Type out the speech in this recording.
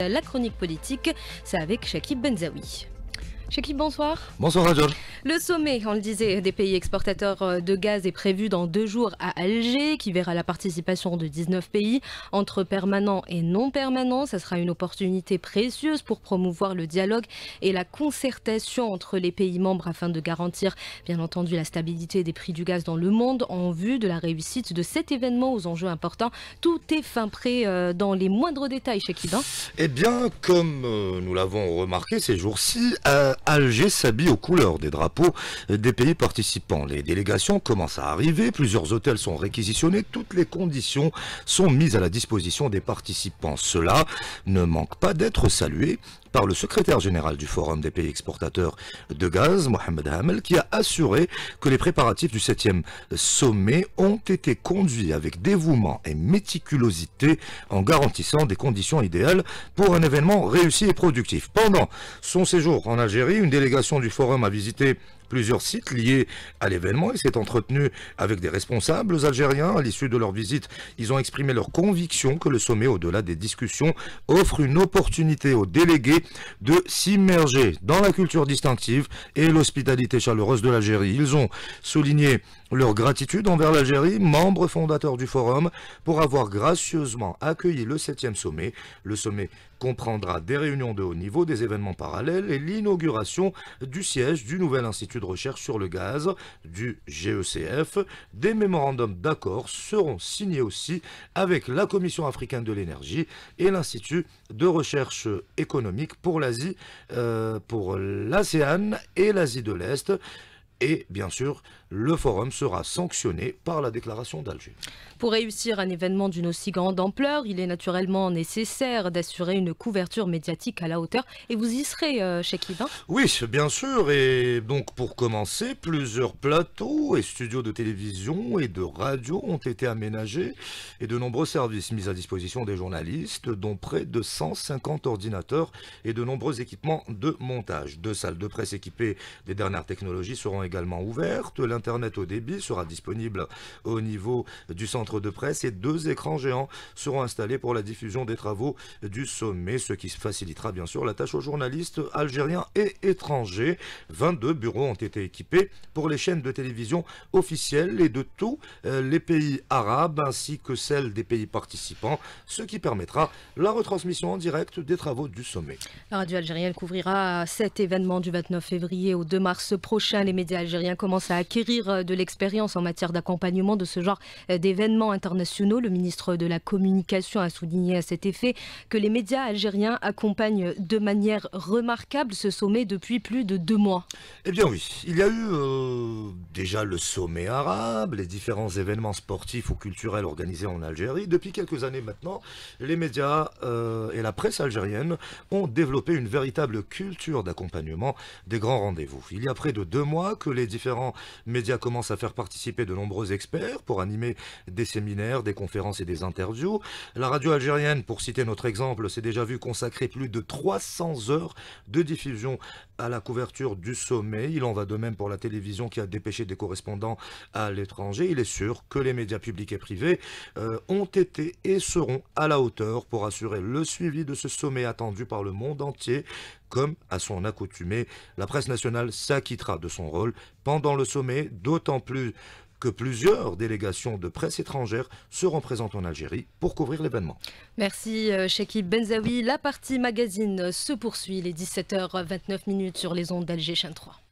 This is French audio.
La chronique politique, c'est avec Shakib Benzaoui. Chekib, bonsoir. Bonsoir, Rajol. Le sommet, on le disait, des pays exportateurs euh, de gaz est prévu dans deux jours à Alger, qui verra la participation de 19 pays. Entre permanents et non permanents, ça sera une opportunité précieuse pour promouvoir le dialogue et la concertation entre les pays membres afin de garantir, bien entendu, la stabilité des prix du gaz dans le monde en vue de la réussite de cet événement aux enjeux importants. Tout est fin prêt euh, dans les moindres détails, Chéki. Hein. Eh bien, comme euh, nous l'avons remarqué ces jours-ci, Alger s'habille aux couleurs des drapeaux des pays participants. Les délégations commencent à arriver, plusieurs hôtels sont réquisitionnés, toutes les conditions sont mises à la disposition des participants. Cela ne manque pas d'être salué par le secrétaire général du Forum des pays exportateurs de gaz, Mohamed Hamel, qui a assuré que les préparatifs du 7e sommet ont été conduits avec dévouement et méticulosité en garantissant des conditions idéales pour un événement réussi et productif. Pendant son séjour en Algérie, une délégation du Forum a visité plusieurs sites liés à l'événement Il s'est entretenu avec des responsables algériens. À l'issue de leur visite, ils ont exprimé leur conviction que le sommet, au-delà des discussions, offre une opportunité aux délégués de s'immerger dans la culture distinctive et l'hospitalité chaleureuse de l'Algérie. Ils ont souligné leur gratitude envers l'Algérie, membre fondateur du Forum, pour avoir gracieusement accueilli le 7e sommet. Le sommet comprendra des réunions de haut niveau, des événements parallèles et l'inauguration du siège du nouvel institut de recherche sur le gaz, du GECF. Des mémorandums d'accord seront signés aussi avec la Commission africaine de l'énergie et l'Institut de recherche économique pour l'Asie, euh, pour l'ASEAN et l'Asie de l'Est et bien sûr, le forum sera sanctionné par la déclaration d'Alger. Pour réussir un événement d'une aussi grande ampleur, il est naturellement nécessaire d'assurer une couverture médiatique à la hauteur. Et vous y serez, euh, hein Oui, bien sûr. Et donc, pour commencer, plusieurs plateaux et studios de télévision et de radio ont été aménagés et de nombreux services mis à disposition des journalistes, dont près de 150 ordinateurs et de nombreux équipements de montage. Deux salles de presse équipées des dernières technologies seront également également ouverte. L'Internet au débit sera disponible au niveau du centre de presse et deux écrans géants seront installés pour la diffusion des travaux du sommet, ce qui facilitera bien sûr la tâche aux journalistes algériens et étrangers. 22 bureaux ont été équipés pour les chaînes de télévision officielles et de tous euh, les pays arabes ainsi que celles des pays participants, ce qui permettra la retransmission en direct des travaux du sommet. La radio algérienne couvrira cet événement du 29 février au 2 mars prochain. Les médias algériens algérien commence à acquérir euh, de l'expérience en matière d'accompagnement de ce genre euh, d'événements internationaux. Le ministre de la Communication a souligné à cet effet que les médias algériens accompagnent de manière remarquable ce sommet depuis plus de deux mois. Eh bien oui, il y a eu euh, déjà le sommet arabe, les différents événements sportifs ou culturels organisés en Algérie. Depuis quelques années maintenant, les médias et la presse algérienne ont développé une véritable culture d'accompagnement des grands rendez-vous. Il y a près de deux mois que les différents médias commencent à faire participer de nombreux experts pour animer des séminaires, des conférences et des interviews. La radio algérienne, pour citer notre exemple, s'est déjà vue consacrer plus de 300 heures de diffusion à la couverture du sommet. Il en va de même pour la télévision qui a dépêché des correspondants à l'étranger. Il est sûr que les médias publics et privés euh, ont été et seront à la hauteur pour assurer le suivi de ce sommet attendu par le monde entier. Comme à son accoutumée, la presse nationale s'acquittera de son rôle pendant le sommet, d'autant plus que plusieurs délégations de presse étrangère seront présentes en Algérie pour couvrir l'événement. Merci euh, Shakib Benzaoui. La partie magazine se poursuit, les 17h29 sur les ondes d'Alger Chaîne 3.